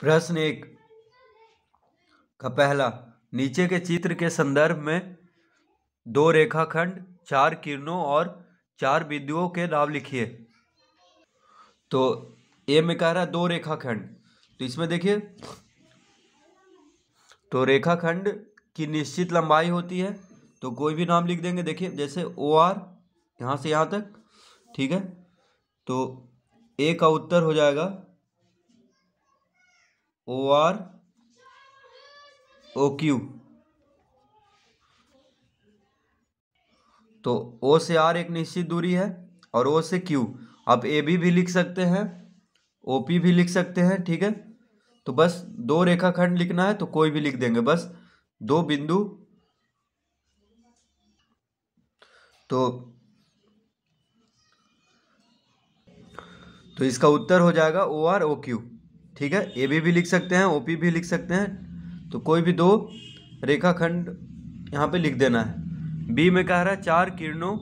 प्रश्न एक का पहला नीचे के चित्र के संदर्भ में दो रेखाखंड चार किरणों और चार बिंदुओं के नाम लिखिए तो ए में कह रहा है दो रेखाखंड तो इसमें देखिए तो रेखाखंड की निश्चित लंबाई होती है तो कोई भी नाम लिख देंगे देखिए जैसे ओ आर यहाँ से यहाँ तक ठीक है तो ए का उत्तर हो जाएगा ओ आर ओ क्यू तो ओ से आर एक निश्चित दूरी है और ओ से क्यू आप ए बी भी लिख सकते हैं ओ पी भी लिख सकते हैं ठीक है तो बस दो रेखाखंड लिखना है तो कोई भी लिख देंगे बस दो बिंदु तो तो इसका उत्तर हो जाएगा ओ आर ओ क्यू ठीक है ए बी भी लिख सकते हैं ओ पी भी लिख सकते हैं तो कोई भी दो रेखाखंड यहाँ पे लिख देना है बी में कह रहा है चार किरणों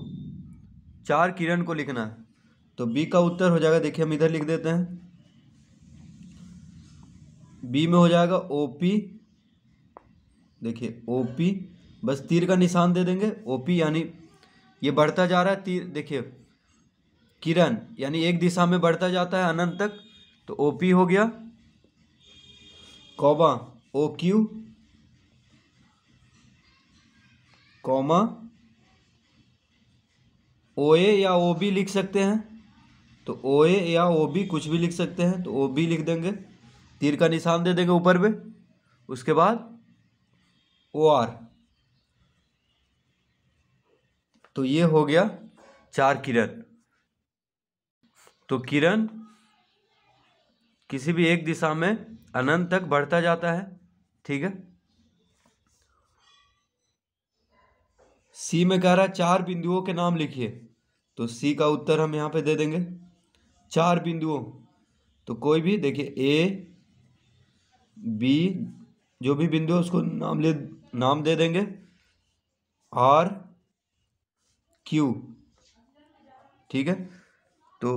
चार किरण को लिखना है तो बी का उत्तर हो जाएगा देखिए हम इधर लिख देते हैं बी में हो जाएगा ओ पी देखिए ओ पी बस तीर का निशान दे देंगे ओ पी यानी ये बढ़ता जा रहा है तीर देखिए किरण यानी एक दिशा में बढ़ता जाता है अनंत तक तो ओ पी हो गया comma O Q comma O A या ओ बी लिख सकते हैं तो ओ ए या ओ बी कुछ भी लिख सकते हैं तो ओ बी लिख देंगे तीर का निशान दे देंगे ऊपर पे उसके बाद ओ आर तो ये हो गया चार किरण तो किरण किसी भी एक दिशा में अनंत तक बढ़ता जाता है ठीक है सी में कह रहा है चार बिंदुओं के नाम लिखिए तो सी का उत्तर हम यहां पे दे देंगे चार बिंदुओं तो कोई भी देखिए ए बी जो भी बिंदु है उसको नाम ले नाम दे देंगे आर क्यू ठीक है तो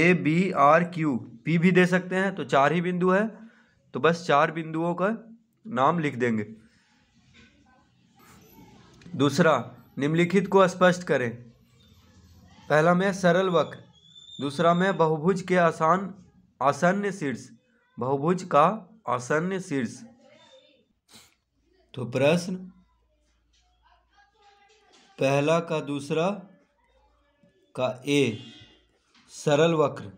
A B R Q P भी दे सकते हैं तो चार ही बिंदु है तो बस चार बिंदुओं का नाम लिख देंगे दूसरा निम्नलिखित को स्पष्ट करें पहला में सरल वक्र दूसरा में बहुभुज के आसान आसन्न शीर्ष बहुभुज का आसन्न शीर्ष तो प्रश्न पहला का दूसरा का ए सरल वक्र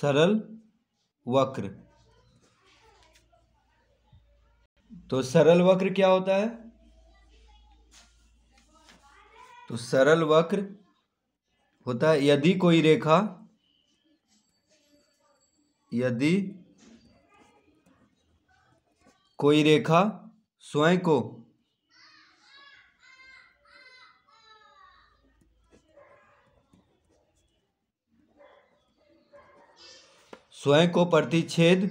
सरल वक्र तो सरल वक्र क्या होता है तो सरल वक्र होता है यदि कोई रेखा यदि कोई रेखा स्वयं को स्वयं को प्रतिच्छेद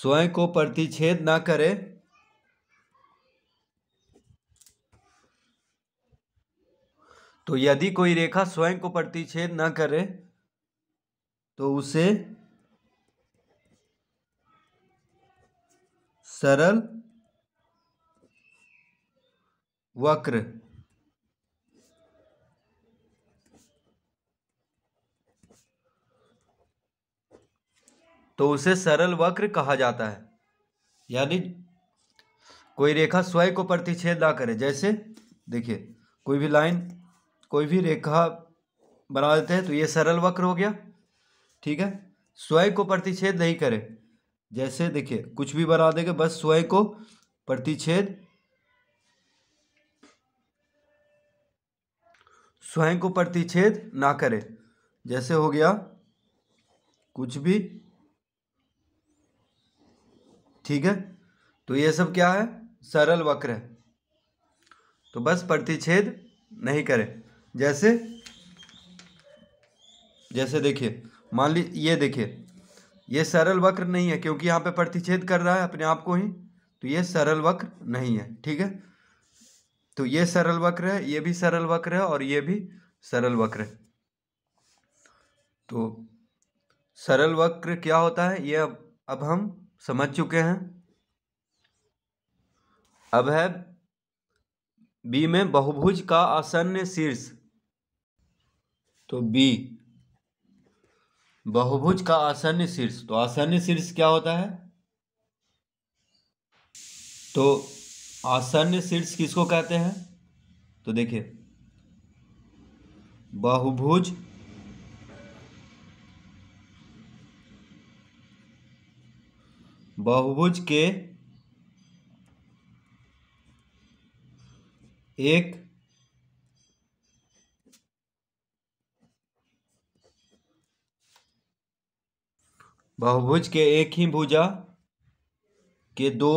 स्वयं को प्रतिच्छेद ना करे तो यदि कोई रेखा स्वयं को प्रतिच्छेद ना करे तो उसे सरल वक्र तो उसे सरल वक्र कहा जाता है यानी कोई रेखा स्वयं को प्रतिच्छेद ना करे जैसे देखिए कोई भी लाइन कोई भी रेखा बना देते हैं तो ये सरल वक्र हो गया ठीक है स्वयं को प्रतिच्छेद नहीं करे जैसे देखिए कुछ भी बना देंगे बस स्वयं को प्रतिच्छेद स्वयं को प्रतिच्छेद ना करे जैसे हो गया कुछ भी ठीक है तो ये सब क्या है सरल वक्र है तो बस प्रतिच्छेद नहीं करें जैसे जैसे देखिए मान ली ये देखिए ये सरल वक्र नहीं है क्योंकि यहाँ पे प्रतिच्छेद कर रहा है अपने आप को ही तो ये सरल वक्र नहीं है ठीक है तो ये सरल वक्र है ये भी सरल वक्र है और ये भी सरल वक्र है तो सरल वक्र क्या होता है ये अब अब हम समझ चुके हैं अब है बी में बहुभुज का आसन्न शीर्ष तो बी बहुभुज का आसन्न शीर्ष तो आसन्न शीर्ष क्या होता है तो आसन्न शीर्ष किसको कहते हैं तो देखिए बहुभुज बहुभुज के एक बहुभुज के एक ही भुजा के दो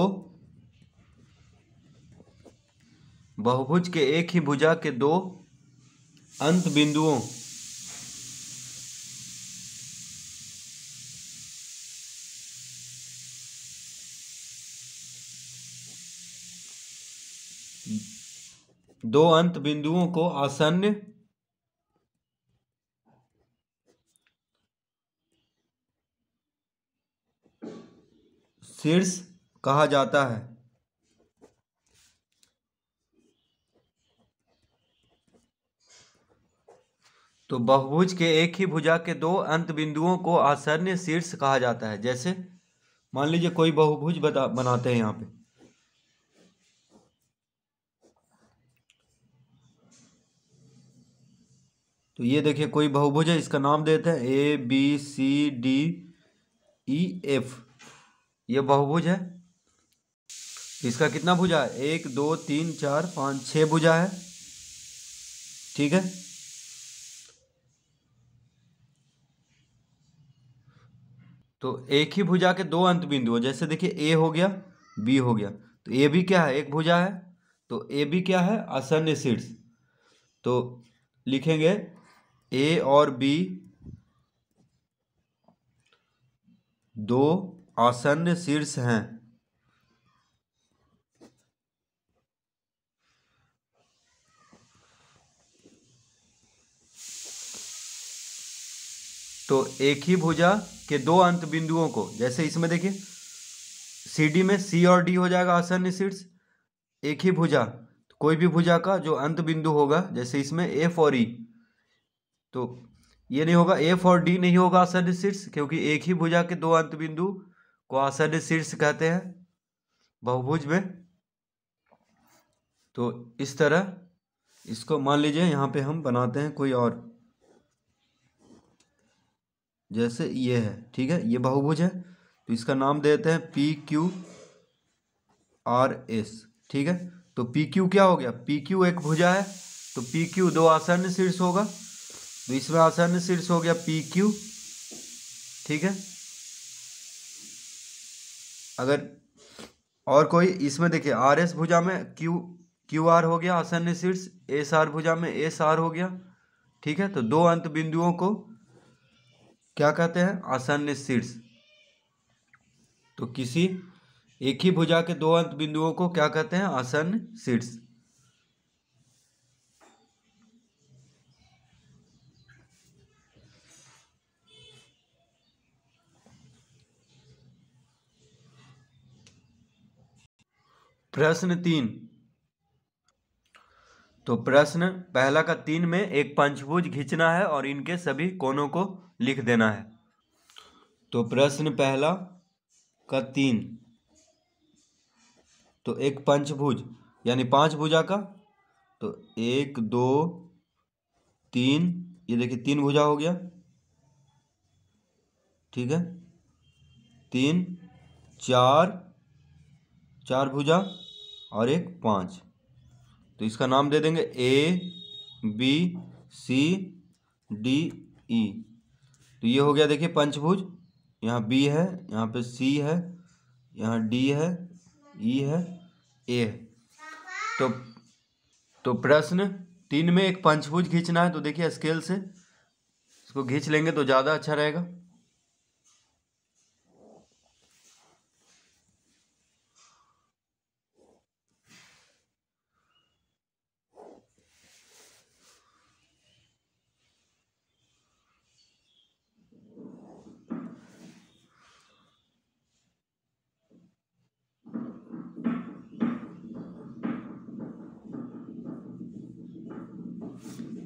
बहुभुज के एक ही भुजा के दो अंत बिंदुओं दो अंत बिंदुओं को आसन्न शीर्ष कहा जाता है तो बहुभुज के एक ही भुजा के दो अंत बिंदुओं को आसन्न शीर्ष कहा जाता है जैसे मान लीजिए कोई बहुभुज बता बनाते हैं यहाँ पे तो ये देखिए कोई बहुभुज है इसका नाम देते हैं A B C D E F ये बहुभुज है इसका कितना भुजा है एक दो तीन चार पाँच छः भुजा है ठीक है तो एक ही भुजा के दो अंत बिंदु जैसे देखिए ए हो गया बी हो गया तो ए भी क्या है एक भुजा है तो ए भी क्या है असन्य शीर्ष तो लिखेंगे ए और बी दो आसन्न शीर्ष हैं तो एक ही भुजा के दो अंत बिंदुओं को जैसे इसमें देखिए सी डी में सी और डी हो जाएगा आसन्न शीर्ष एक ही भुजा कोई भी भुजा का जो अंत बिंदु होगा जैसे इसमें एफ और ई e, तो ये नहीं होगा एफ और डी नहीं होगा आसन्न शीर्ष क्योंकि एक ही भुजा के दो अंत बिंदु को आसन्न शीर्ष कहते हैं बहुभुज में तो इस तरह इसको मान लीजिए यहाँ पे हम बनाते हैं कोई और जैसे ये है ठीक है ये बहुभुज है तो इसका नाम देते हैं पी क्यू आर एस ठीक है तो पी क्यू क्या हो गया पी क्यू एक भुजा है तो पी क्यू दो आसन्न शीर्ष होगा तो इसमें शीर्ष हो गया पी क्यू ठीक है अगर और कोई इसमें देखिए आर एस भुजा में क्यू क्यू आर हो गया आसन्न शीर्ष एस आर भुजा में एस आर हो गया ठीक है तो दो अंत बिंदुओं को क्या कहते हैं आसन्न शीर्ष तो किसी एक ही भुजा के दो अंत बिंदुओं को क्या कहते हैं आसन्न शीर्ष प्रश्न तीन तो प्रश्न पहला का तीन में एक पंचभुज खींचना है और इनके सभी कोनों को लिख देना है तो प्रश्न पहला का तीन तो एक पंचभुज यानी पांच भुजा का तो एक दो तीन ये देखिए तीन भुजा हो गया ठीक है तीन चार चार भुजा और एक पाँच तो इसका नाम दे देंगे ए बी सी डी ई तो ये हो गया देखिए पंचभुज यहाँ बी है यहाँ पे सी है यहाँ डी है ई e है ए है तो तो प्रश्न तीन में एक पंचभुज खींचना है तो देखिए स्केल से इसको खींच लेंगे तो ज़्यादा अच्छा रहेगा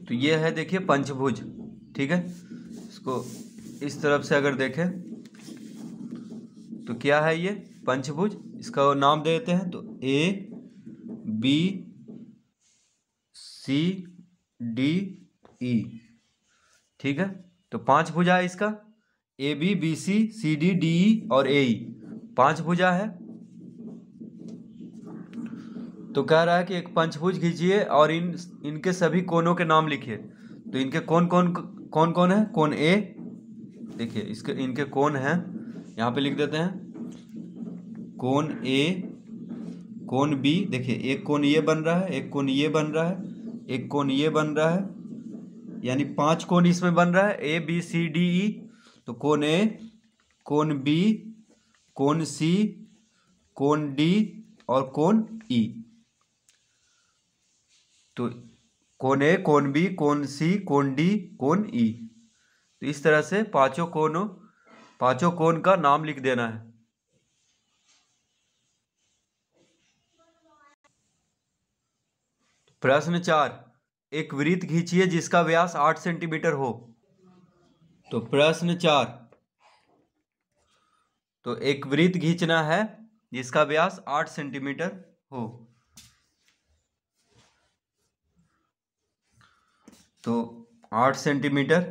तो ये है देखिए पंचभुज ठीक है इसको इस तरफ से अगर देखें तो क्या है ये पंचभुज इसका नाम दे देते हैं तो ए बी सी डी ई ठीक है तो पांच भुजा e e। है इसका A B B C C D D E और ए ई पांच भुजा है तो कह रहा है कि एक पंचभुज खींचिए और इन इनके सभी कोनों के नाम लिखिए तो इनके कौन कौन कौन कौन है कौन ए देखिए इसके इनके कौन हैं यहाँ पे लिख देते हैं कौन ए कौन बी देखिए एक कौन ये बन रहा है एक कौन ये बन रहा है एक कौन ये बन रहा है यानी पांच कौन इसमें बन रहा है ए बी सी डी ई तो कौन ए कौन बी कौन सी कौन डी और कौन ई तो कौन ए कौन बी कौन सी कौन डी कौन ई तो इस तरह से पांचों कोनों पांचों कोन का नाम लिख देना है प्रश्न चार एक वृत्त खींचिए जिसका व्यास आठ सेंटीमीटर हो तो प्रश्न चार तो एक वृत्त खींचना है जिसका व्यास आठ सेंटीमीटर हो तो आठ सेंटीमीटर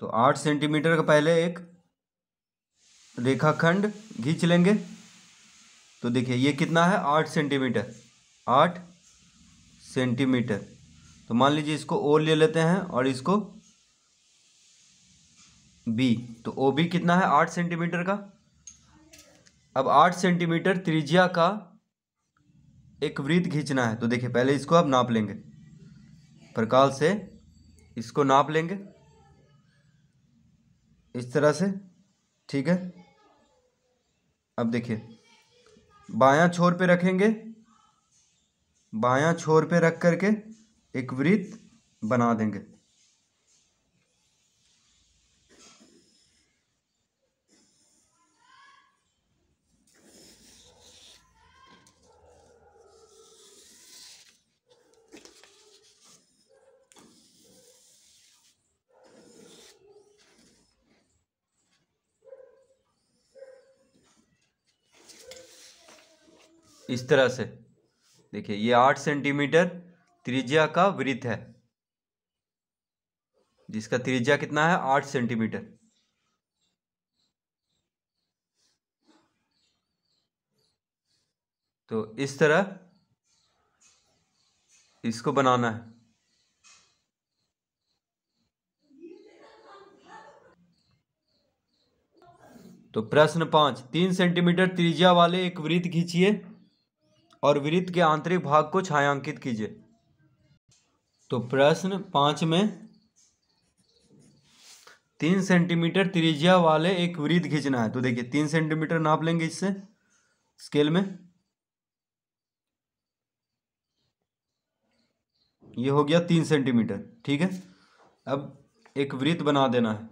तो आठ सेंटीमीटर का पहले एक रेखाखंड खींच लेंगे तो देखिए ये कितना है आठ सेंटीमीटर आठ सेंटीमीटर तो मान लीजिए इसको ओ ले लेते हैं और इसको बी तो ओ बी कितना है आठ सेंटीमीटर का अब आठ सेंटीमीटर त्रिज्या का एक वृत्त खींचना है तो देखिए पहले इसको आप नाप लेंगे प्रकाल से इसको नाप लेंगे इस तरह से ठीक है अब देखिए बायां छोर पे रखेंगे बायां छोर पे रख करके एक वृत्त बना देंगे इस तरह से देखिए ये आठ सेंटीमीटर त्रिज्या का वृत्त है जिसका त्रिज्या कितना है आठ सेंटीमीटर तो इस तरह इसको बनाना है तो प्रश्न पांच तीन सेंटीमीटर त्रिज्या वाले एक वृत्त खींचिए और वृत्त के आंतरिक भाग को छायांकित कीजिए तो प्रश्न पाँच में तीन सेंटीमीटर त्रिज्या वाले एक वृद्ध खींचना है तो देखिए तीन सेंटीमीटर नाप लेंगे इससे स्केल में ये हो गया तीन सेंटीमीटर ठीक है अब एक वृत्त बना देना है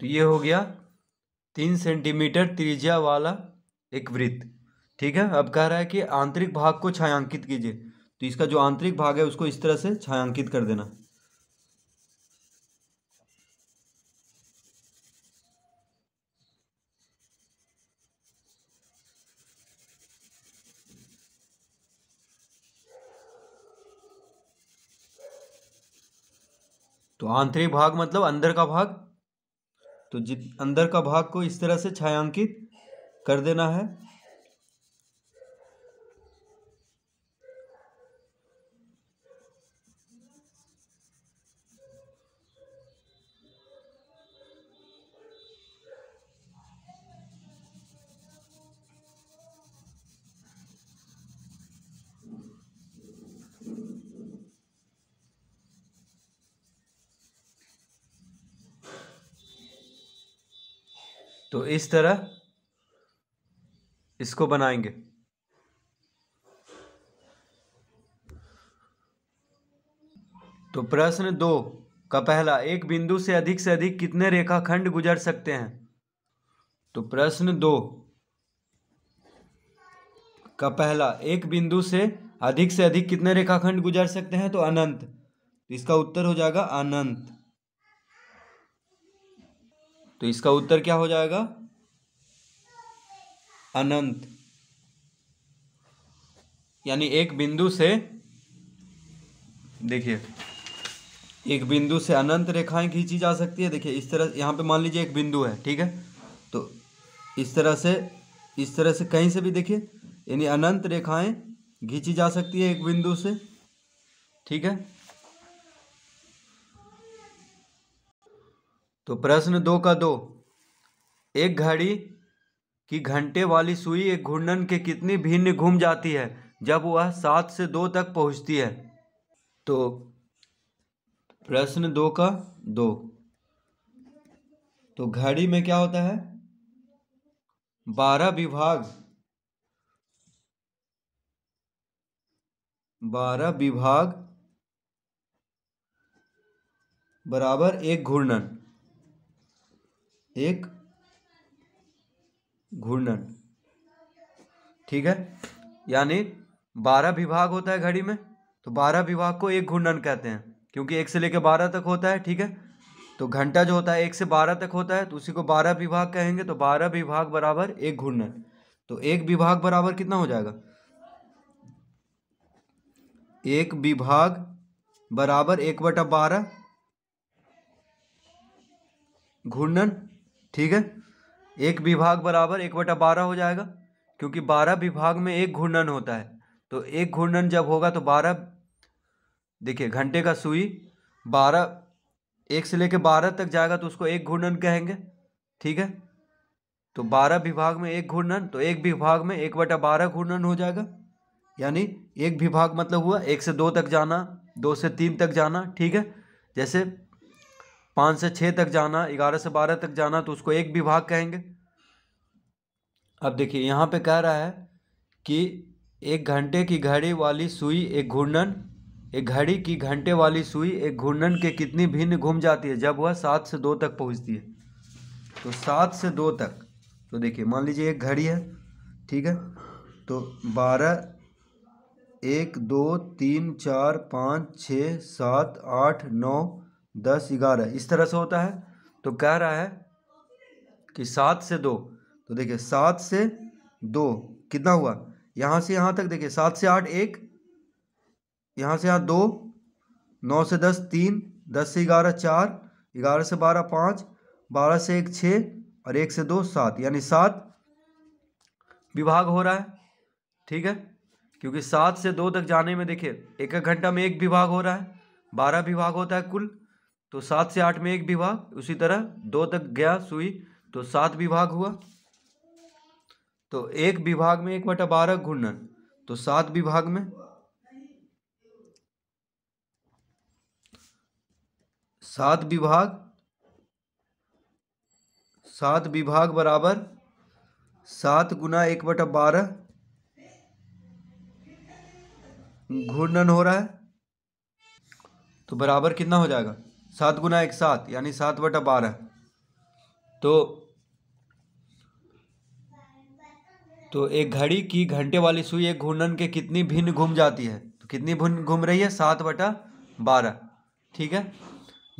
तो ये हो गया तीन सेंटीमीटर त्रिज्या वाला एक वृत्त ठीक है अब कह रहा है कि आंतरिक भाग को छायांकित कीजिए तो इसका जो आंतरिक भाग है उसको इस तरह से छायांकित कर देना तो आंतरिक भाग मतलब अंदर का भाग तो जित अंदर का भाग को इस तरह से छायांकित कर देना है तो इस तरह इसको बनाएंगे तो प्रश्न दो का पहला एक बिंदु से अधिक से अधिक कितने रेखाखंड गुजर सकते हैं तो प्रश्न दो का पहला एक बिंदु से अधिक से अधिक कितने रेखाखंड गुजर सकते हैं तो अनंत इसका उत्तर हो जाएगा अनंत तो इसका उत्तर क्या हो जाएगा अनंत यानी एक बिंदु से देखिए एक बिंदु से अनंत रेखाएं खींची जा सकती है देखिए इस तरह यहां पे मान लीजिए एक बिंदु है ठीक है तो इस तरह से इस तरह से कहीं से भी देखिए यानी अनंत रेखाएं खींची जा सकती है एक बिंदु से ठीक है तो प्रश्न दो का दो एक घड़ी की घंटे वाली सुई एक घूर्णन के कितनी भिन्न घूम जाती है जब वह सात से दो तक पहुंचती है तो प्रश्न दो का दो तो घड़ी में क्या होता है बारह विभाग बारह विभाग बराबर एक घूर्णन एक घूर्णन ठीक है यानी बारह विभाग होता है घड़ी में तो बारह विभाग को एक घूर्णन कहते हैं क्योंकि एक से लेकर बारह तक होता है ठीक है तो घंटा जो होता है एक से बारह तक होता है तो उसी को बारह विभाग कहेंगे तो बारह विभाग बराबर एक घूर्णन तो एक विभाग बराबर कितना हो जाएगा एक विभाग बराबर एक बटा बारह घूर्णन ठीक है एक विभाग बराबर एक बटा बारह हो जाएगा क्योंकि बारह विभाग में एक घूर्णन होता है तो एक घूर्णन जब होगा तो बारह देखिए घंटे का सुई बारह एक से लेकर बारह तक जाएगा तो उसको एक घूर्णन कहेंगे ठीक है तो बारह विभाग में एक घूर्णन तो एक विभाग में एक बटा बारह घूर्णन हो जाएगा यानी एक विभाग मतलब हुआ एक से दो तक जाना दो से तीन तक जाना ठीक है जैसे पाँच से छः तक जाना ग्यारह से बारह तक जाना तो उसको एक विभाग कहेंगे अब देखिए यहाँ पे कह रहा है कि एक घंटे की घड़ी वाली सुई एक घूर्णन एक घड़ी की घंटे वाली सुई एक घूर्णन के कितनी भिन्न घूम जाती है जब वह सात से दो तक पहुँचती है तो सात से दो तक तो देखिए मान लीजिए एक घड़ी है ठीक है तो बारह एक दो तीन चार पाँच छः सात आठ नौ दस ग्यारह इस तरह से होता है तो कह रहा है कि सात से दो तो देखिए सात से दो कितना हुआ यहाँ से यहाँ तक देखिए सात से आठ एक यहाँ से यहाँ दो नौ से दस तीन दस से ग्यारह चार ग्यारह से बारह पाँच बारह से एक छः और एक से दो सात यानी सात विभाग हो रहा है ठीक है क्योंकि सात से दो तक जाने में देखिए एक एक घंटा में एक विभाग हो रहा है बारह विभाग होता है कुल तो सात से आठ में एक विभाग उसी तरह दो तक गया सुई तो सात विभाग हुआ तो एक विभाग में एक बटा बारह घूर्णन तो सात विभाग में सात विभाग सात विभाग बराबर सात गुना एक बटा बारह घूर्णन हो रहा है तो बराबर कितना हो जाएगा सात गुना एक सात यानी सात बटा बारह तो तो एक घड़ी की घंटे वाली सुई एक घूर्णन के कितनी भिन्न घूम जाती है तो कितनी भिन्न घूम रही है सात बटा बारह ठीक है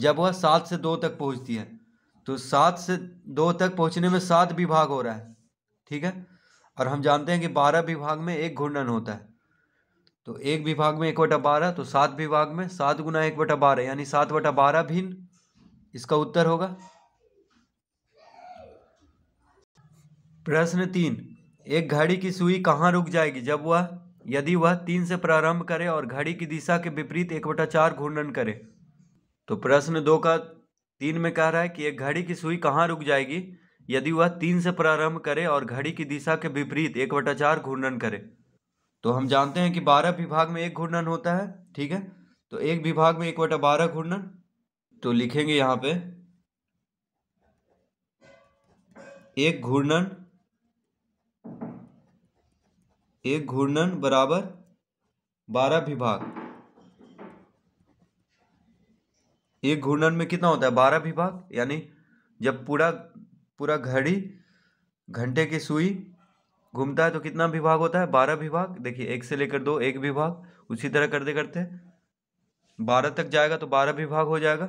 जब वह सात से दो तक पहुंचती है तो सात से दो तक पहुंचने में सात विभाग हो रहा है ठीक है और हम जानते हैं कि बारह विभाग में एक घूर्णन होता है तो एक विभाग में एक बटा बारह तो सात विभाग में सात गुना एक बटा बारह यानी सात बटा बारह भिन्न इसका उत्तर होगा प्रश्न तीन एक घड़ी की सुई कहाँ रुक जाएगी जब वह यदि वह तीन से प्रारंभ करे और घड़ी की दिशा के विपरीत एक बटा चार घूर्णन करे तो प्रश्न दो का तीन में कह रहा है कि एक घड़ी की सुई कहाँ रुक जाएगी यदि वह तीन से प्रारंभ करे और घड़ी की दिशा के विपरीत एक बटा चार घूर्णन करे तो हम जानते हैं कि बारह विभाग में एक घूर्णन होता है ठीक है तो एक विभाग में एक बटा बारह घूर्णन तो लिखेंगे यहां पे एक घूर्णन एक घूर्णन बराबर बारह विभाग एक घूर्णन में कितना होता है बारह विभाग यानी जब पूरा पूरा घड़ी घंटे की सुई घूमता है तो कितना विभाग होता है बारह विभाग देखिए एक से लेकर दो एक विभाग उसी तरह करते करते बारह तक जाएगा तो बारह विभाग हो जाएगा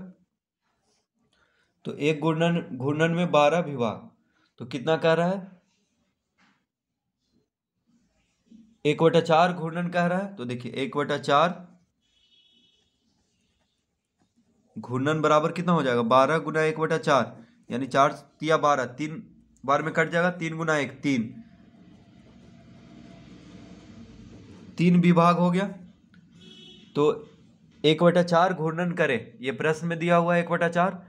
तो एक घूर्णन घूर्णन में बारह विभाग तो कितना कह रहा है एक वटा चार घूर्णन कह रहा है तो देखिए एक वटा चार घूर्णन बराबर कितना हो जाएगा बारह गुना एक वटा चार यानी चार या बारह तीन बार में कट जाएगा तीन गुना एक तीन तीन विभाग हो गया तो एक बटा चार घूर्णन करें ये प्रश्न में दिया हुआ है एक बटा चार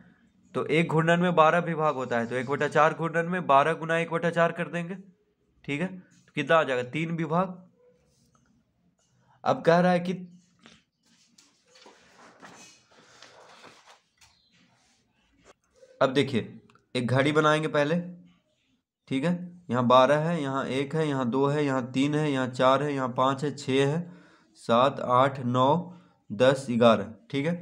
तो एक घूर्णन में बारह विभाग होता है तो एक बटा चार घूर्णन में बारह गुना एक बटा चार कर देंगे ठीक है तो कितना आ जाएगा तीन विभाग अब कह रहा है कि अब देखिए एक घड़ी बनाएंगे पहले ठीक है यहाँ बारह है यहाँ एक है यहाँ दो है यहाँ तीन है यहाँ चार है यहाँ पाँच है छः है सात आठ नौ दस ग्यारह ठीक है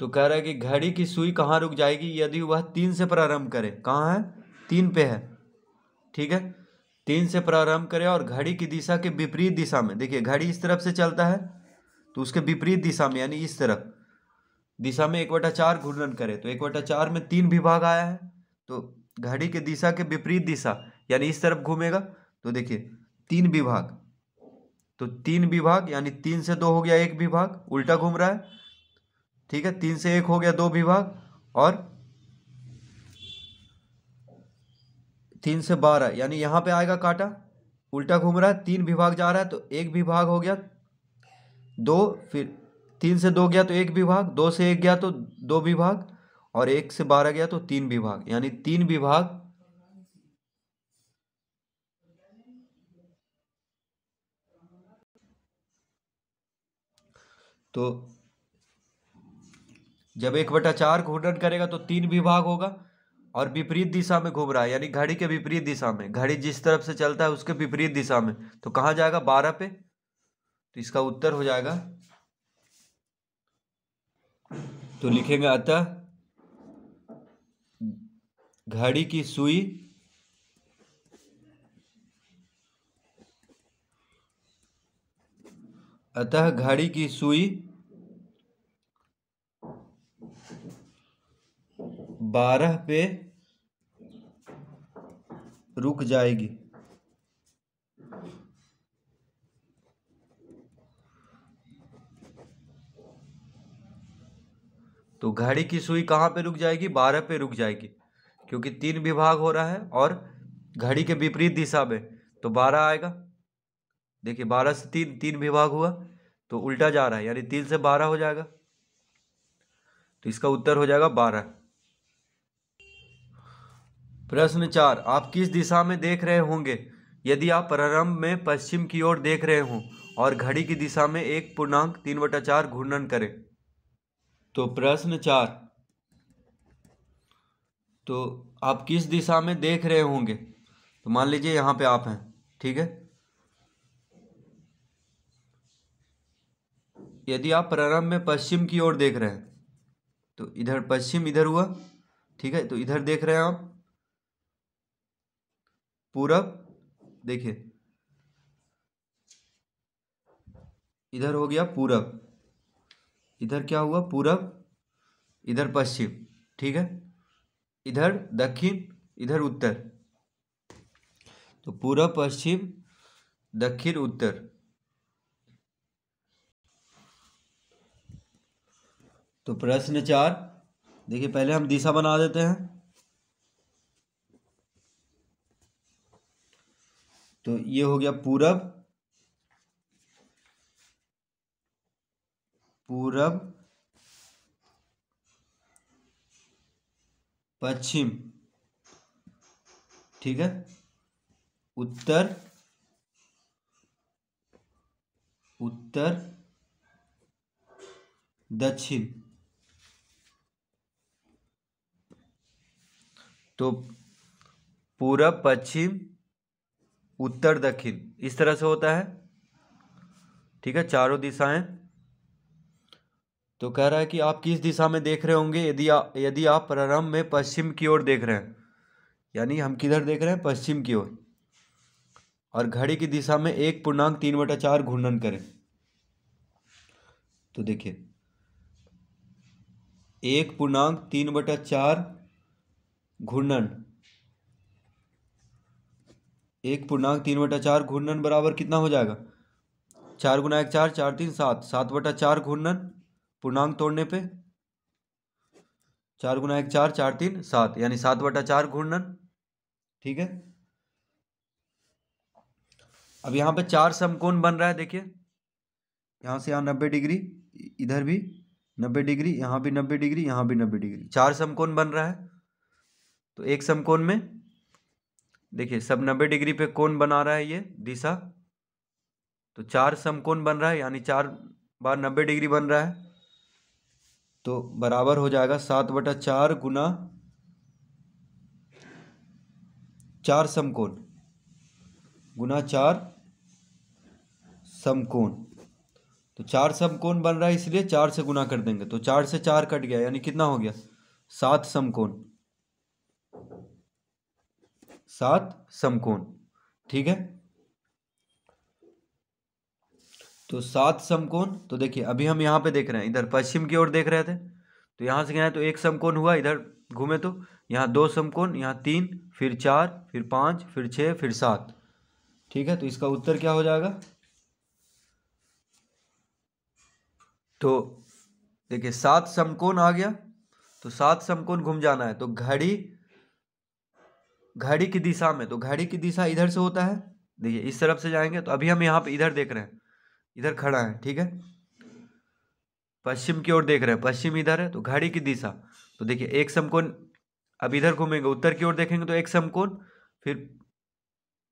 तो कह रहा है कि घड़ी की सुई कहाँ रुक जाएगी यदि वह तीन से प्रारंभ करे कहाँ है तीन पे है ठीक है तीन से प्रारंभ करे और घड़ी की दिशा के विपरीत दिशा में देखिए घड़ी इस तरफ से चलता है तो उसके विपरीत दिशा में यानी इस तरफ दिशा में एक वटा चार घूर्णन करे तो एक वटा चार में तीन विभाग आया है तो घड़ी के दिशा के विपरीत दिशा यानी इस तरफ घूमेगा तो देखिए तीन विभाग तो तीन विभाग यानी तीन से दो हो गया एक विभाग उल्टा घूम रहा है ठीक है तीन से एक हो गया दो विभाग और तीन से बारह यानी यहां पे आएगा काटा उल्टा घूम रहा है तीन विभाग जा रहा है तो एक विभाग हो गया दो फिर तीन से दो गया तो एक विभाग दो से एक गया तो दो विभाग और एक से बारह गया तो तीन विभाग यानी तीन विभाग तो जब एक बटा चार घूर्णन करेगा तो तीन विभाग होगा और विपरीत दिशा में घूम रहा है यानी घड़ी के विपरीत दिशा में घड़ी जिस तरफ से चलता है उसके विपरीत दिशा में तो कहा जाएगा बारह पे तो इसका उत्तर हो जाएगा तो लिखेंगे अतः घड़ी की सुई अतः घड़ी की सुई बारह पे रुक जाएगी तो घड़ी की सुई कहां पे रुक जाएगी बारह पे रुक जाएगी क्योंकि तीन विभाग हो रहा है और घड़ी के विपरीत दिशा में तो बारह आएगा देखिए बारह से तीन तीन विभाग हुआ तो उल्टा जा रहा है यानी तीन से बारह हो जाएगा तो इसका उत्तर हो जाएगा बारह प्रश्न चार आप किस दिशा में देख रहे होंगे यदि आप प्रारंभ में पश्चिम की ओर देख रहे हों और घड़ी की दिशा में एक पूर्णांक तीन बटा चार घूर्णन करें तो प्रश्न चार तो आप किस दिशा में देख रहे होंगे तो मान लीजिए यहाँ पे आप हैं ठीक है यदि आप प्रारंभ में पश्चिम की ओर देख रहे हैं तो इधर पश्चिम इधर हुआ ठीक है तो इधर देख रहे हैं आप पूरब देखिए इधर हो गया पूरब इधर क्या हुआ पूरब इधर पश्चिम ठीक है इधर दक्षिण इधर उत्तर तो पूरा पश्चिम दक्षिण उत्तर तो प्रश्न चार देखिए पहले हम दिशा बना देते हैं तो ये हो गया पूरब पूरब पश्चिम ठीक है उत्तर उत्तर दक्षिण तो पूरा पश्चिम उत्तर दक्षिण इस तरह से होता है ठीक है चारों दिशाएं तो कह रहा है कि आप किस दिशा में देख रहे होंगे यदि यदि आप प्रारंभ में पश्चिम की ओर देख रहे हैं यानी हम किधर देख रहे हैं पश्चिम की ओर और घड़ी की दिशा में एक पूर्णांक तीन बटा चार घूर्णन करें तो देखिए एक पूर्णांक तीन बटा चार घूर्णन एक पूर्णांक तीन बटा चार घूर्णन बराबर कितना हो जाएगा चार गुना एक चार चार तीन सात सात बटा चार घूर्णन पूर्णांक तोड़ने पे चार गुना एक चार चार तीन सात यानी सात बटा चार घूर्णन ठीक है अब यहाँ पे चार समकोण बन रहा है देखिए यहां से यहाँ नब्बे डिग्री इधर भी नब्बे डिग्री यहां भी नब्बे डिग्री यहां भी नब्बे डिग्री चार समकोण बन रहा है तो एक समकोण में देखिए सब नब्बे डिग्री पे कोण बना रहा है ये दिशा तो चार समकोण बन रहा है यानी चार बार नब्बे डिग्री बन रहा है तो बराबर हो जाएगा सात बटा चार गुना चार समकोण गुना चार समकोण तो चार समकोण बन रहा है इसलिए चार से गुना कर देंगे तो चार से चार कट गया यानी कितना हो गया सात समकोण सात समकोण ठीक है तो सात समकोण तो देखिए अभी हम यहाँ पे देख रहे हैं इधर पश्चिम की ओर देख रहे थे तो यहाँ से गए तो एक समकोण हुआ इधर घूमे तो यहाँ दो समकोण यहाँ तीन फिर चार फिर पाँच फिर छः फिर सात ठीक है तो इसका उत्तर क्या हो जाएगा तो देखिए सात समकोण आ गया तो सात समकोण घूम जाना है तो घड़ी घड़ी की दिशा में तो घड़ी की दिशा इधर से होता है देखिए इस तरफ से जाएंगे तो अभी हम यहाँ पे इधर देख रहे हैं इधर खड़ा है ठीक है पश्चिम की ओर देख रहे हैं पश्चिम इधर है तो घड़ी की दिशा तो देखिए एक समकोण अब इधर घूमेंगे उत्तर की ओर देखेंगे तो एक समकोण फिर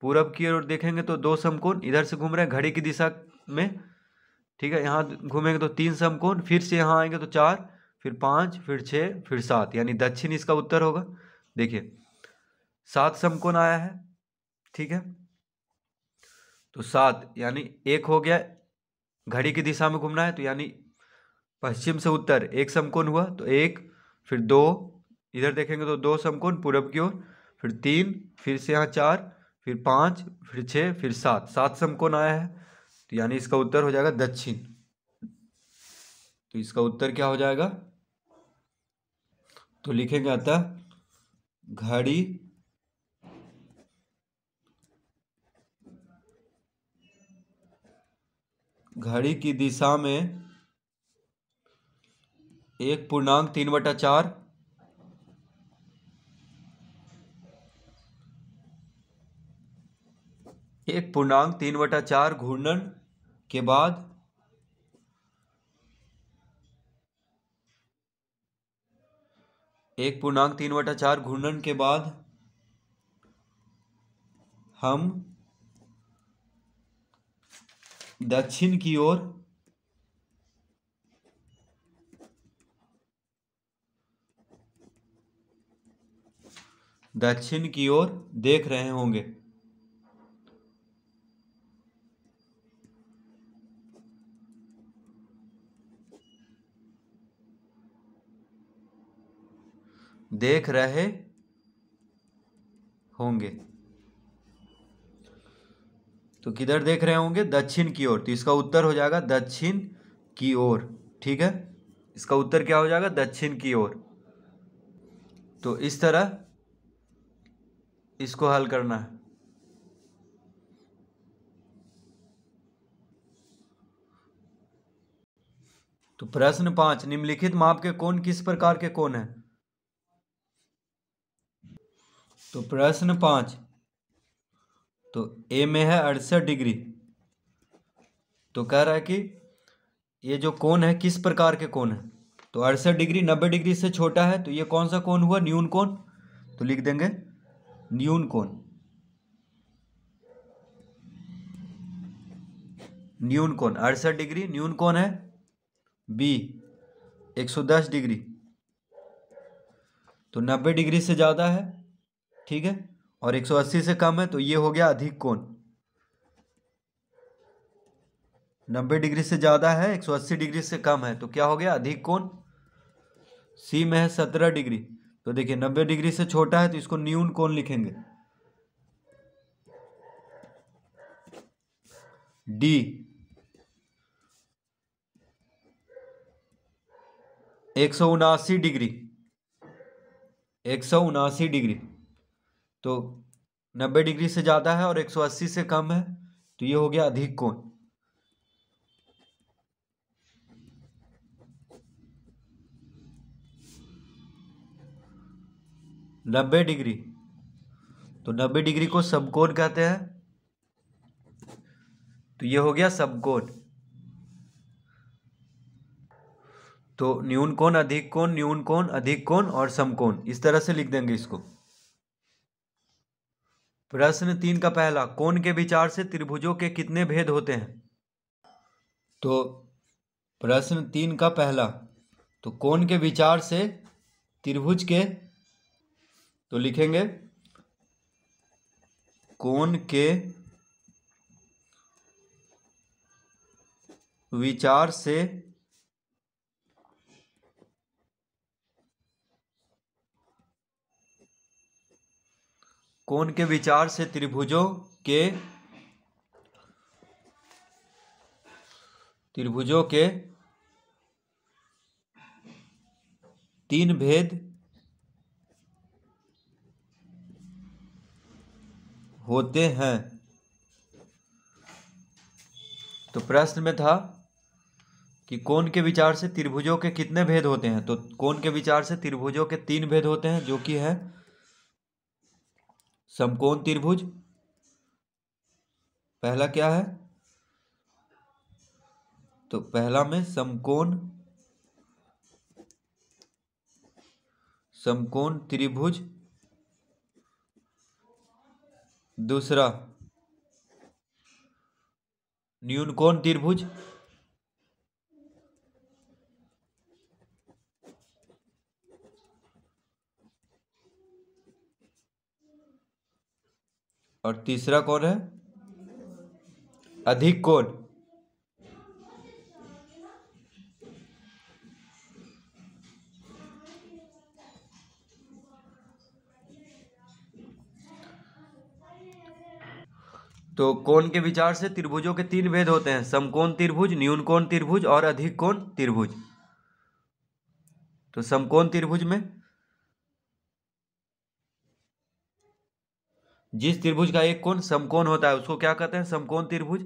पूरब की ओर देखेंगे तो दो समकोण इधर से घूम रहे हैं घड़ी की दिशा में ठीक है यहाँ घूमेंगे तो तीन समकोण फिर से यहाँ आएंगे तो चार फिर पाँच फिर छः फिर सात यानी दक्षिण इसका उत्तर होगा देखिए सात समकोण आया है ठीक है तो सात यानी एक हो गया घड़ी की दिशा में घूमना है तो यानी पश्चिम से उत्तर एक समकोण हुआ तो एक फिर दो इधर देखेंगे तो दो समकोण पूरब की ओर फिर तीन फिर से यहाँ चार फिर पाँच फिर छः फिर सात सात समकोण आया है तो यानी इसका उत्तर हो जाएगा दक्षिण तो इसका उत्तर क्या हो जाएगा तो लिखेंगे आता घड़ी घड़ी की दिशा में एक पूर्णांक तीन बटा चार एक पूर्णांक तीन बटा चार घूर्णन के बाद एक पूर्णांक तीन बटा चार घूर्णन के बाद हम दक्षिण की ओर दक्षिण की ओर देख रहे होंगे देख रहे होंगे तो किधर देख रहे होंगे दक्षिण की ओर तो इसका उत्तर हो जाएगा दक्षिण की ओर ठीक है इसका उत्तर क्या हो जाएगा दक्षिण की ओर तो इस तरह इसको हल करना है तो प्रश्न पांच निम्नलिखित माप के कौन किस प्रकार के कौन है तो प्रश्न पांच तो ए में है अड़सठ डिग्री तो कह रहा है कि ये जो कोण है किस प्रकार के कोण है तो अड़सठ डिग्री नब्बे डिग्री से छोटा है तो ये कौन सा कोण हुआ न्यून कोण तो लिख देंगे न्यून कोण न्यून कोण अड़सठ डिग्री न्यून कोण है बी एक सौ दस डिग्री तो नब्बे डिग्री से ज़्यादा है ठीक है और 180 से कम है तो ये हो गया अधिक कोण 90 डिग्री से ज़्यादा है 180 डिग्री से कम है तो क्या हो गया अधिक कोण सी में है 17 डिग्री तो देखिए 90 डिग्री से छोटा है तो इसको न्यून कोण लिखेंगे डी एक सौ उनासी डिग्री एक सौ उनासी डिग्री तो नब्बे डिग्री से ज़्यादा है और एक सौ अस्सी से कम है तो ये हो गया अधिक कोण नब्बे डिग्री तो नब्बे डिग्री को समकोण कहते हैं तो ये हो गया समकोण तो न्यून कोण अधिक कोण न्यून कोण अधिक कोण और समकोण इस तरह से लिख देंगे इसको प्रश्न तीन का पहला कोण के विचार से त्रिभुजों के कितने भेद होते हैं तो प्रश्न तीन का पहला तो कोण के विचार से त्रिभुज के तो लिखेंगे कोण के विचार से कोण के विचार से त्रिभुजों के त्रिभुजों के तीन भेद होते हैं तो प्रश्न में था कि कोण के विचार से त्रिभुजों के कितने भेद होते हैं तो कोण के विचार से त्रिभुजों के तीन भेद होते हैं जो कि है समकोण त्रिभुज पहला क्या है तो पहला में समकोण समकोण त्रिभुज दूसरा न्यूनकोण त्रिभुज और तीसरा कौन है अधिक कौन तो कोण के विचार से त्रिभुजों के तीन भेद होते हैं समकोण त्रिभुज न्यून कोण त्रिभुज और अधिक कोण त्रिभुज तो समकोण त्रिभुज में जिस त्रिभुज का एक कोण समकोण होता है उसको क्या कहते हैं समकोण त्रिभुज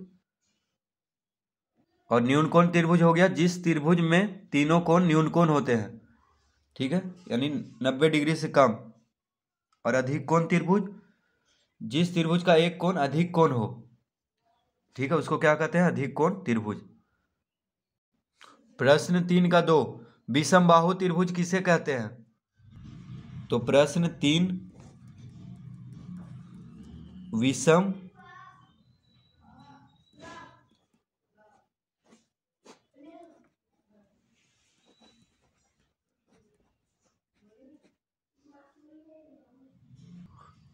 और न्यून त्रिभुज हो गया जिस त्रिभुज में तीनों कोण न्यून होते हैं ठीक है यानी नब्बे डिग्री से कम और अधिक कोण त्रिभुज जिस त्रिभुज का एक कोण अधिक कोण हो ठीक है उसको क्या कहते हैं अधिक कोण त्रिभुज प्रश्न तीन का दो विषम बाहु त्रिभुज किसे कहते हैं तो प्रश्न तीन विषम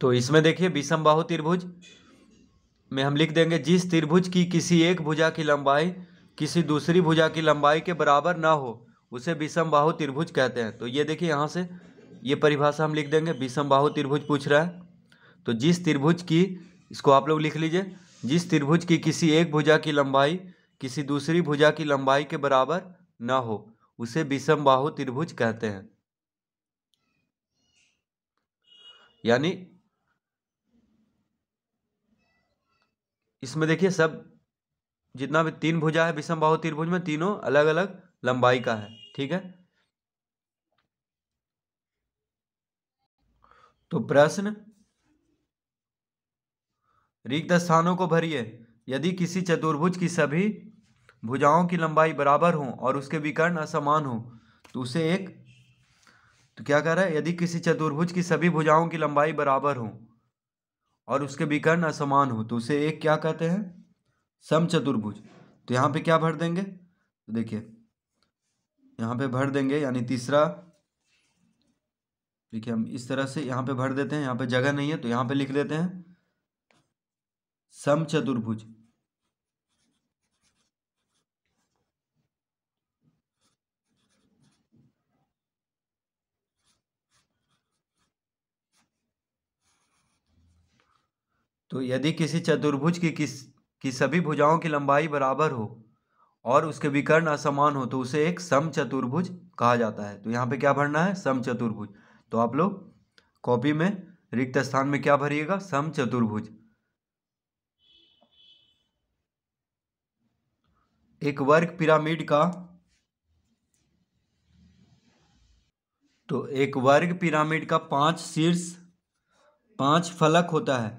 तो इसमें देखिए विषम बाहु त्रिभुज में हम लिख देंगे जिस त्रिभुज की किसी एक भुजा की लंबाई किसी दूसरी भुजा की लंबाई के बराबर ना हो उसे विषम बाहु त्रिभुज कहते हैं तो ये देखिए यहाँ से ये परिभाषा हम लिख देंगे विषम बाहु त्रिभुज पूछ रहा है तो जिस त्रिभुज की इसको आप लोग लिख लीजिए जिस त्रिभुज की किसी एक भुजा की लंबाई किसी दूसरी भुजा की लंबाई के बराबर न हो उसे विषम बाहु त्रिभुज कहते हैं यानी इसमें देखिए सब जितना भी तीन भुजा है विषम बाहु त्रिभुज में तीनों अलग अलग लंबाई का है ठीक है तो प्रश्न रिक्त स्थानों को भरिए यदि किसी चतुर्भुज की सभी भुजाओं की लंबाई बराबर हो और उसके विकर्ण असमान हो तो उसे एक तो क्या कह रहा है यदि किसी चतुर्भुज की सभी भुजाओं की लंबाई बराबर हो और उसके विकर्ण असमान हो तो उसे एक क्या कहते हैं सम चतुर्भुज तो यहाँ पे क्या भर देंगे तो देखिए यहाँ पे भर देंगे यानी तीसरा देखिए हम इस तरह से यहाँ पे भर देते हैं यहाँ पे जगह नहीं है तो यहाँ पे लिख देते हैं समचतुर्भुज तो यदि किसी चतुर्भुज की किस की सभी भुजाओं की लंबाई बराबर हो और उसके विकर्ण असमान हो तो उसे एक समचतुर्भुज कहा जाता है तो यहाँ पे क्या भरना है समचतुर्भुज तो आप लोग कॉपी में रिक्त स्थान में क्या भरिएगा समचतुर्भुज एक वर्ग पिरामिड का तो एक वर्ग पिरामिड का पांच शीर्ष पांच फलक होता है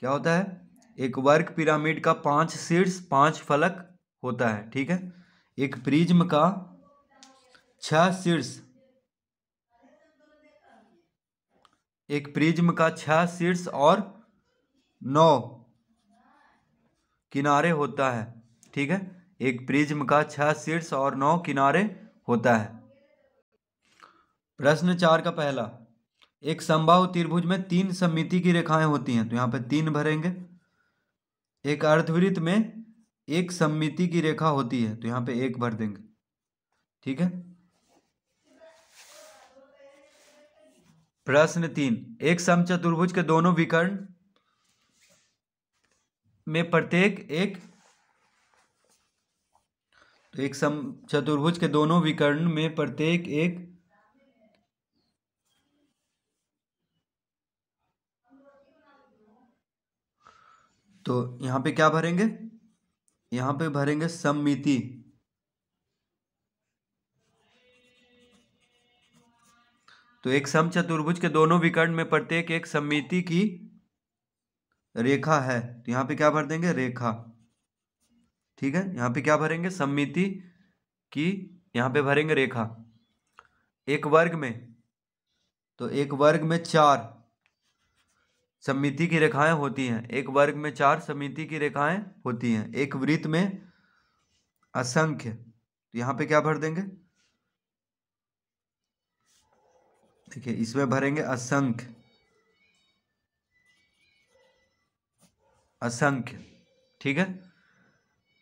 क्या होता है एक वर्ग पिरामिड का पांच शीर्ष पांच फलक होता है ठीक है एक प्रिज्म का छह शीर्ष एक प्रिज्म का छह शीर्ष और नौ किनारे होता है ठीक है एक प्रिज्म का छह शीर्ष और नौ किनारे होता है प्रश्न चार का पहला एक संभाव त्रिभुज में तीन सम्मिति की रेखाएं होती हैं तो यहाँ पे तीन भरेंगे एक अर्धवृत्त में एक सम्मिति की रेखा होती है तो यहाँ पे एक भर देंगे ठीक है प्रश्न तीन एक समचतुर्भुज के दोनों विकर्ण में प्रत्येक एक तो एक सम चतुर्भुज के दोनों विकर्ण में प्रत्येक एक तो यहां पे क्या भरेंगे यहां पे भरेंगे सम्मिति तो एक सम चतुर्भुज के दोनों विकर्ण में प्रत्येक एक सम्मिति की रेखा है तो यहां पे क्या भर देंगे रेखा ठीक है यहाँ पे क्या भरेंगे सम्मिति की यहाँ पे भरेंगे रेखा एक वर्ग में तो एक वर्ग में चार समिति की रेखाएं होती हैं एक वर्ग में चार समिति की रेखाएं होती हैं एक वृत्त में असंख्य तो यहाँ पे क्या भर देंगे देखिए इसमें भरेंगे असंख्य असंख्य ठीक है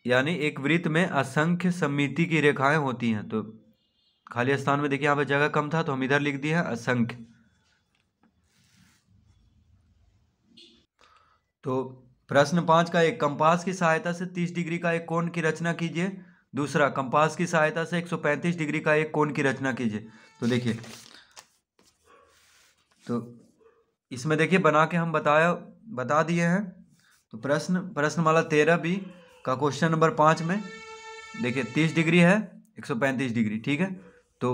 यानी एक वृत्त में असंख्य समिति की रेखाएं होती हैं तो खाली स्थान में देखिए यहाँ पर जगह कम था तो हम इधर लिख दिए हैं असंख्य तो प्रश्न पाँच का एक कंपास की सहायता से तीस डिग्री का एक कोण की रचना कीजिए दूसरा कंपास की सहायता से एक सौ पैंतीस डिग्री का एक कोण की रचना कीजिए तो देखिए तो इसमें देखिए बना के हम बताया बता दिए हैं तो प्रश्न प्रश्नमाला तेरह भी का क्वेश्चन नंबर पाँच में देखिए तीस डिग्री है एक सौ पैंतीस डिग्री ठीक है तो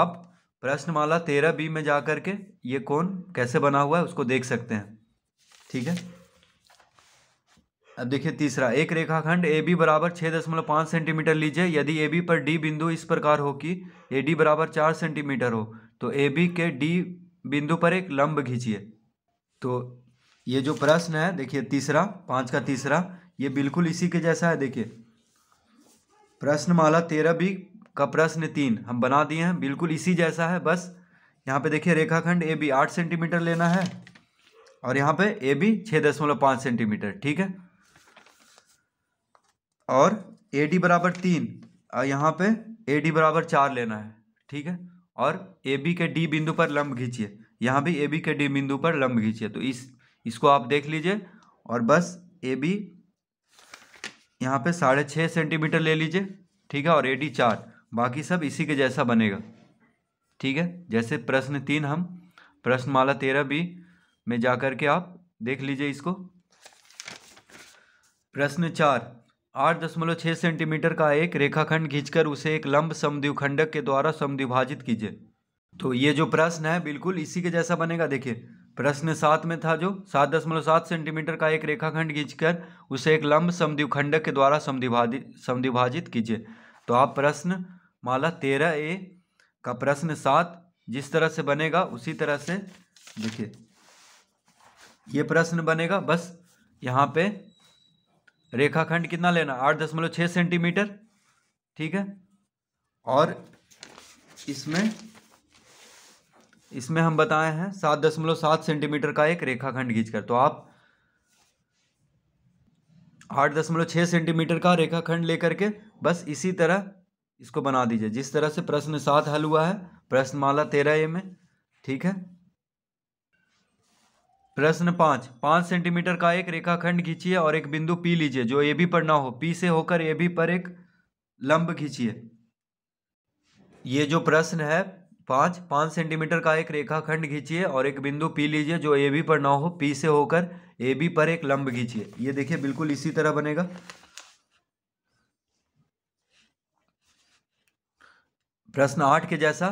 आप प्रश्नमाला तेरह बी में जा कर के ये कौन कैसे बना हुआ है उसको देख सकते हैं ठीक है अब देखिए तीसरा एक रेखाखंड ए बी बराबर छः दशमलव पाँच सेंटीमीटर लीजिए यदि ए बी पर डी बिंदु इस प्रकार हो कि ए डी बराबर चार सेंटीमीटर हो तो ए बी के डी बिंदु पर एक लंब खींचिए तो ये जो प्रश्न है देखिए तीसरा पाँच का तीसरा ये बिल्कुल इसी के जैसा है देखिए प्रश्न माला तेरह भी का प्रश्न तीन हम बना दिए हैं बिल्कुल इसी जैसा है बस यहाँ पे देखिए रेखाखंड ए बी आठ सेंटीमीटर लेना है और यहाँ पे ए बी छः दशमलव पाँच सेंटीमीटर ठीक है और ए डी बराबर तीन और यहाँ पे ए डी बराबर चार लेना है ठीक है और ए बी के डी बिंदु पर लंब खींचिए यहाँ भी ए बी के डी बिंदु पर लंब खींचिए तो इस इसको आप देख लीजिए और बस ए बी यहाँ पे साढ़े छः सेंटीमीटर ले लीजिए ठीक है और एडी चार बाकी सब इसी के जैसा बनेगा ठीक है जैसे प्रश्न तीन हम प्रश्न माला तेरह भी में जा कर के आप देख लीजिए इसको प्रश्न चार आठ दशमलव छः सेंटीमीटर का एक रेखाखंड खींचकर उसे एक लंब समद्विखंडक के द्वारा समद्विभाजित कीजिए तो ये जो प्रश्न है बिल्कुल इसी के जैसा बनेगा देखिए प्रश्न सात में था जो सात दशमलव सात सेंटीमीटर का एक रेखाखंड खींचकर उसे एक लंब समद्विखंडक के द्वारा समद्विभाजित कीजिए तो आप प्रश्न माला तेरह ए का प्रश्न सात जिस तरह से बनेगा उसी तरह से देखिए ये प्रश्न बनेगा बस यहाँ पे रेखाखंड कितना लेना आठ दशमलव छः सेंटीमीटर ठीक है और इसमें इसमें हम बताए हैं सात दशमलव सात सेंटीमीटर का एक रेखाखंड खींचकर तो आप आठ दशमलव छः सेंटीमीटर का रेखाखंड लेकर के बस इसी तरह इसको बना दीजिए जिस तरह से प्रश्न सात हल हुआ है प्रश्न माला तेरह ए में ठीक है प्रश्न पाँच पाँच सेंटीमीटर का एक रेखाखंड खींचिए और एक बिंदु पी लीजिए जो ए बी पर ना हो पी से होकर ए बी पर एक लंब खींचिए ये जो प्रश्न है पाँच पाँच सेंटीमीटर का एक रेखाखंड खींचिए और एक बिंदु पी लीजिए जो ए बी पर ना हो पी से होकर ए बी पर एक लंब खींचिए ये देखिए बिल्कुल इसी तरह बनेगा प्रश्न आठ के जैसा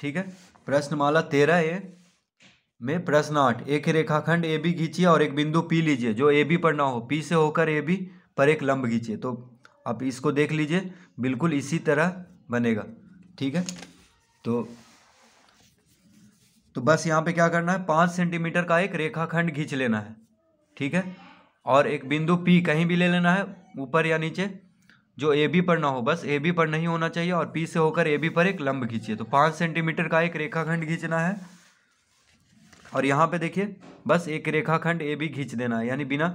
ठीक है प्रश्न माला तेरह है में प्रश्न आठ एक रेखाखंड ए बी खींचिए और एक बिंदु पी लीजिए जो ए बी पर ना हो पी से होकर ए बी पर एक लंब खींचिए तो आप इसको देख लीजिए बिल्कुल इसी तरह बनेगा ठीक है तो तो बस यहाँ पे क्या करना है पाँच सेंटीमीटर का एक रेखाखंड खींच लेना है ठीक है और एक बिंदु पी कहीं भी ले लेना है ऊपर या नीचे जो ए बी पर ना हो बस ए बी पर नहीं होना चाहिए और पी से होकर ए बी पर एक लंब खींचिए तो पाँच सेंटीमीटर का एक रेखाखंड खींचना है और यहाँ पे देखिए बस एक रेखाखंड ए बी खींच देना है यानी बिना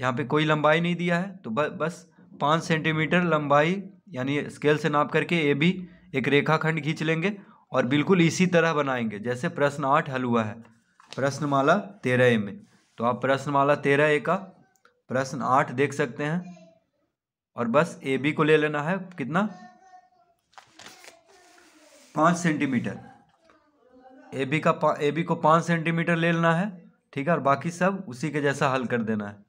यहाँ पे कोई लंबाई नहीं दिया है तो बस पाँच सेंटीमीटर लंबाई यानी स्केल से नाप करके ए बी एक रेखाखंड खींच लेंगे और बिल्कुल इसी तरह बनाएंगे जैसे प्रश्न आठ हल हुआ है प्रश्नमाला तेरह ए में तो आप प्रश्नमाला तेरह ए का प्रश्न आठ देख सकते हैं और बस ए बी को ले लेना है कितना पाँच सेंटीमीटर ए बी का ए बी को पाँच सेंटीमीटर ले लेना है ठीक है और बाकी सब उसी के जैसा हल कर देना है